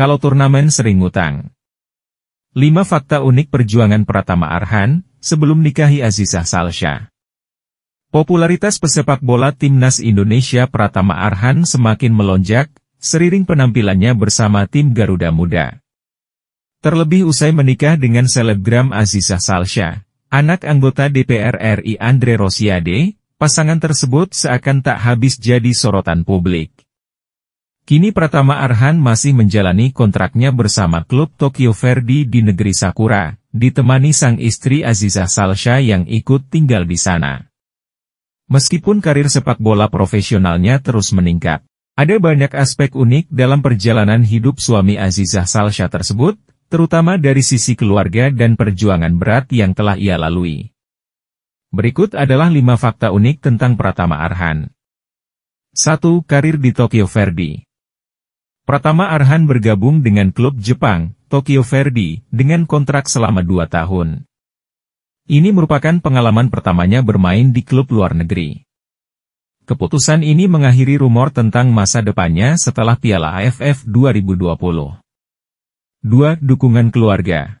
kalau turnamen sering ngutang. Lima Fakta Unik Perjuangan Pratama Arhan, Sebelum Nikahi Azizah Salsha Popularitas pesepak bola timnas Indonesia Pratama Arhan semakin melonjak, seriring penampilannya bersama tim Garuda Muda. Terlebih usai menikah dengan selebgram Azizah Salsha, anak anggota DPR RI Andre Rosiade, pasangan tersebut seakan tak habis jadi sorotan publik. Kini Pratama Arhan masih menjalani kontraknya bersama klub Tokyo Verdy di negeri Sakura, ditemani sang istri Aziza Salsha yang ikut tinggal di sana. Meskipun karir sepak bola profesionalnya terus meningkat, ada banyak aspek unik dalam perjalanan hidup suami Aziza Salsha tersebut, terutama dari sisi keluarga dan perjuangan berat yang telah ia lalui. Berikut adalah 5 fakta unik tentang Pratama Arhan. 1. Karir di Tokyo Verdy Pratama Arhan bergabung dengan klub Jepang, Tokyo Verdy, dengan kontrak selama dua tahun. Ini merupakan pengalaman pertamanya bermain di klub luar negeri. Keputusan ini mengakhiri rumor tentang masa depannya setelah Piala AFF 2020. 2. Dukungan keluarga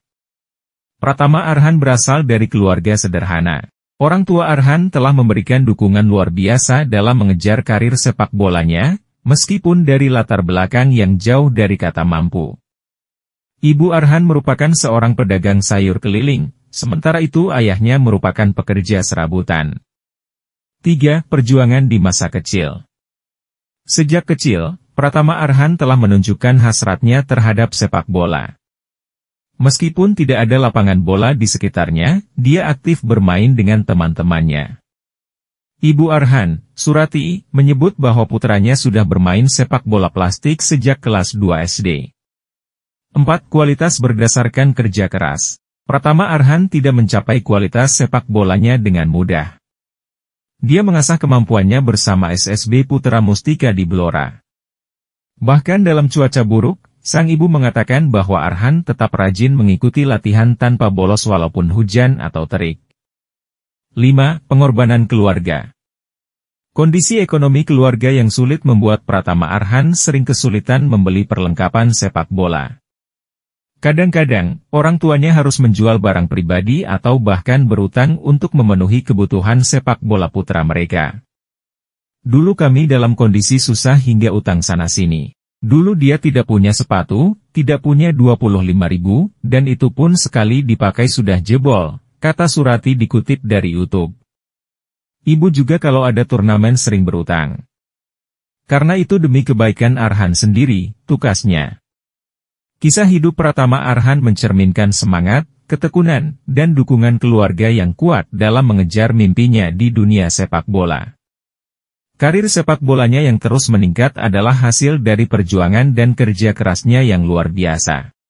Pratama Arhan berasal dari keluarga sederhana. Orang tua Arhan telah memberikan dukungan luar biasa dalam mengejar karir sepak bolanya, meskipun dari latar belakang yang jauh dari kata mampu. Ibu Arhan merupakan seorang pedagang sayur keliling, sementara itu ayahnya merupakan pekerja serabutan. 3. Perjuangan di masa kecil Sejak kecil, Pratama Arhan telah menunjukkan hasratnya terhadap sepak bola. Meskipun tidak ada lapangan bola di sekitarnya, dia aktif bermain dengan teman-temannya. Ibu Arhan, Surati, menyebut bahwa putranya sudah bermain sepak bola plastik sejak kelas 2 SD. 4. Kualitas berdasarkan kerja keras. Pertama Arhan tidak mencapai kualitas sepak bolanya dengan mudah. Dia mengasah kemampuannya bersama SSB Putra Mustika di Blora. Bahkan dalam cuaca buruk, sang ibu mengatakan bahwa Arhan tetap rajin mengikuti latihan tanpa bolos walaupun hujan atau terik. 5. Pengorbanan keluarga. Kondisi ekonomi keluarga yang sulit membuat Pratama Arhan sering kesulitan membeli perlengkapan sepak bola. Kadang-kadang, orang tuanya harus menjual barang pribadi atau bahkan berutang untuk memenuhi kebutuhan sepak bola putra mereka. Dulu kami dalam kondisi susah hingga utang sana-sini. Dulu dia tidak punya sepatu, tidak punya 25 ribu, dan itu pun sekali dipakai sudah jebol, kata Surati dikutip dari Youtube. Ibu juga kalau ada turnamen sering berutang. Karena itu demi kebaikan Arhan sendiri, tukasnya. Kisah hidup pertama Arhan mencerminkan semangat, ketekunan, dan dukungan keluarga yang kuat dalam mengejar mimpinya di dunia sepak bola. Karir sepak bolanya yang terus meningkat adalah hasil dari perjuangan dan kerja kerasnya yang luar biasa.